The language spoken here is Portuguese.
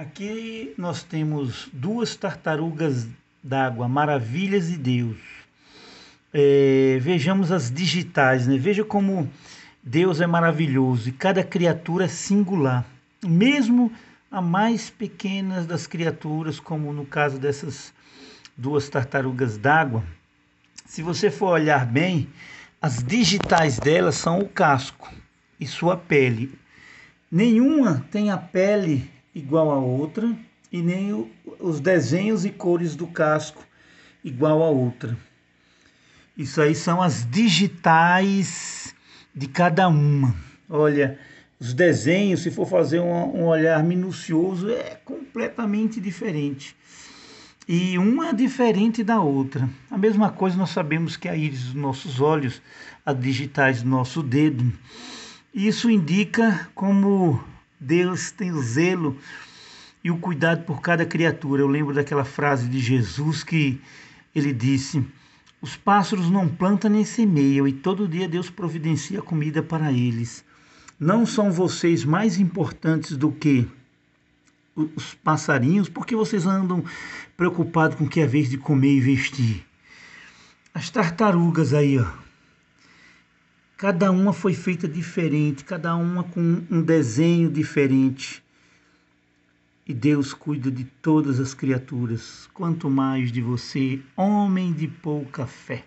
Aqui nós temos duas tartarugas d'água, maravilhas de Deus. É, vejamos as digitais, né? Veja como Deus é maravilhoso e cada criatura é singular. Mesmo a mais pequenas das criaturas, como no caso dessas duas tartarugas d'água, se você for olhar bem, as digitais delas são o casco e sua pele. Nenhuma tem a pele igual a outra, e nem o, os desenhos e cores do casco igual a outra. Isso aí são as digitais de cada uma. Olha, os desenhos, se for fazer um, um olhar minucioso, é completamente diferente. E uma é diferente da outra. A mesma coisa nós sabemos que a íris dos nossos olhos, as digitais do nosso dedo. Isso indica como Deus tem o zelo e o cuidado por cada criatura. Eu lembro daquela frase de Jesus que ele disse: Os pássaros não plantam nem semeiam, e todo dia Deus providencia comida para eles. Não são vocês mais importantes do que os passarinhos, porque vocês andam preocupados com o que é vez de comer e vestir. As tartarugas aí, ó, Cada uma foi feita diferente, cada uma com um desenho diferente. E Deus cuida de todas as criaturas, quanto mais de você, homem de pouca fé.